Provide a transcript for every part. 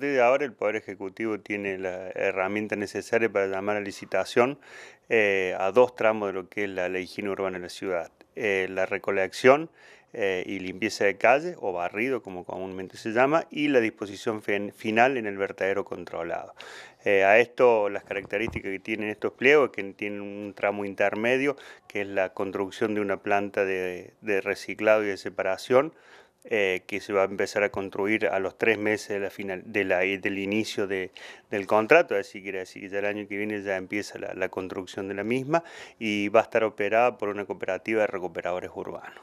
partir de ahora el Poder Ejecutivo tiene la herramienta necesaria para llamar a licitación eh, a dos tramos de lo que es la, ley higiene urbana de la ciudad. Eh, la recolección eh, y limpieza de calles o barrido como comúnmente se llama y la disposición final en el vertedero controlado. a esto las características que tienen estos pliegos que tienen un tramo intermedio que es la construcción de una planta de, de reciclado y de separación eh, que se va a empezar a construir a los tres meses de del inicio del contrato, así que, el año que viene ya empieza la, la construcción de la misma y va a estar operada por una cooperativa de recuperadores urbanos.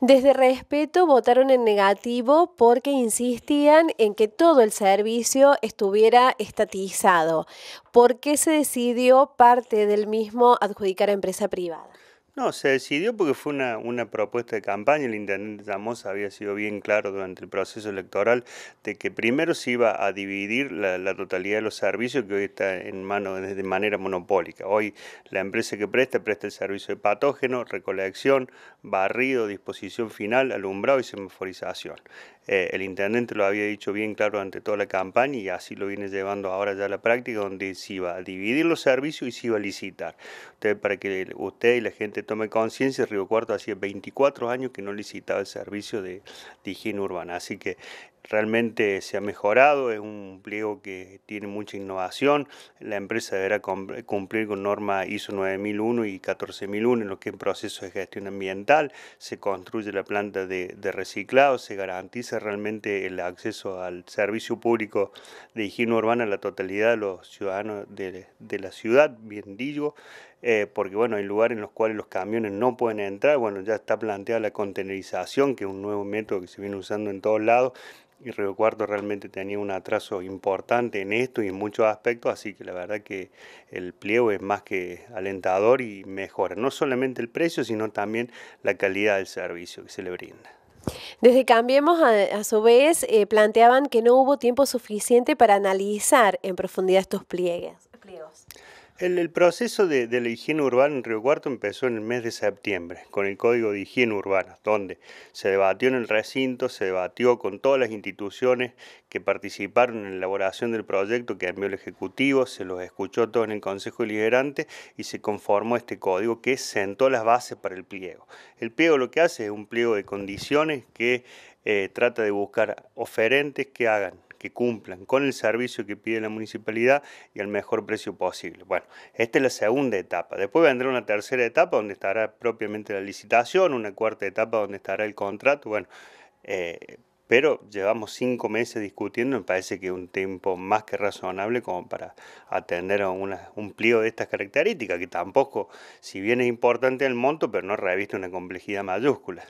Desde respeto votaron en negativo porque insistían en que todo el servicio estuviera estatizado. ¿Por qué se decidió parte del mismo adjudicar a empresa privada? No, se decidió porque fue una, una, propuesta de campaña. El intendente Llamosa había sido bien claro durante el proceso electoral de que primero se iba a dividir la, totalidad de los servicios que hoy está en manos de manera monopólica. Hoy la empresa que presta presta el servicio de patógeno, recolección, barrido, disposición final, alumbrado y semaforización. Eh, el intendente lo había dicho bien claro durante toda la campaña y así lo viene llevando ahora ya a la práctica, donde se iba a dividir los servicios y se iba a licitar. Usted, para que usted y la gente tomé conciencia, Río Cuarto hacía 24 años que no licitaba el servicio de, de higiene urbana. Así que realmente se ha mejorado, es un pliego que tiene mucha innovación, la empresa deberá cumplir con norma ISO 9001 y 14001 en lo que es proceso de gestión ambiental, se construye la planta de, reciclado, se garantiza realmente el acceso al servicio público de higiene urbana a la totalidad de los ciudadanos de, la ciudad, bien digo, eh, porque bueno, hay lugares en los cuales los camiones no pueden entrar, bueno, ya está planteada la contenerización, que es un nuevo método que se viene usando en todos lados, y Río Cuarto realmente tenía un atraso importante en esto y en muchos aspectos, así que la verdad que el pliego es más que alentador y mejora no solamente el precio, sino también la calidad del servicio que se le brinda. Desde Cambiemos, a, su vez, eh, planteaban que no hubo tiempo suficiente para analizar en profundidad estos pliegues, pliegos. El, proceso de, la higiene urbana en Río Cuarto empezó en el mes de septiembre con el Código de Higiene Urbana, donde se debatió en el recinto, se debatió con todas las instituciones que participaron en la elaboración del proyecto que envió el Ejecutivo, se los escuchó todo en el Consejo Deliberante y se conformó este código que sentó las bases para el pliego. El pliego lo que hace es un pliego de condiciones que eh, trata de buscar oferentes que hagan que cumplan con el servicio que pide la municipalidad y al mejor precio posible. Bueno, esta es la segunda etapa. Después vendrá una tercera etapa donde estará propiamente la licitación, una cuarta etapa donde estará el contrato. Bueno, eh, pero llevamos cinco meses discutiendo, me parece que es un tiempo más que razonable como para atender a un pliego de estas características, que tampoco, si bien es importante el monto, pero no reviste una complejidad mayúscula.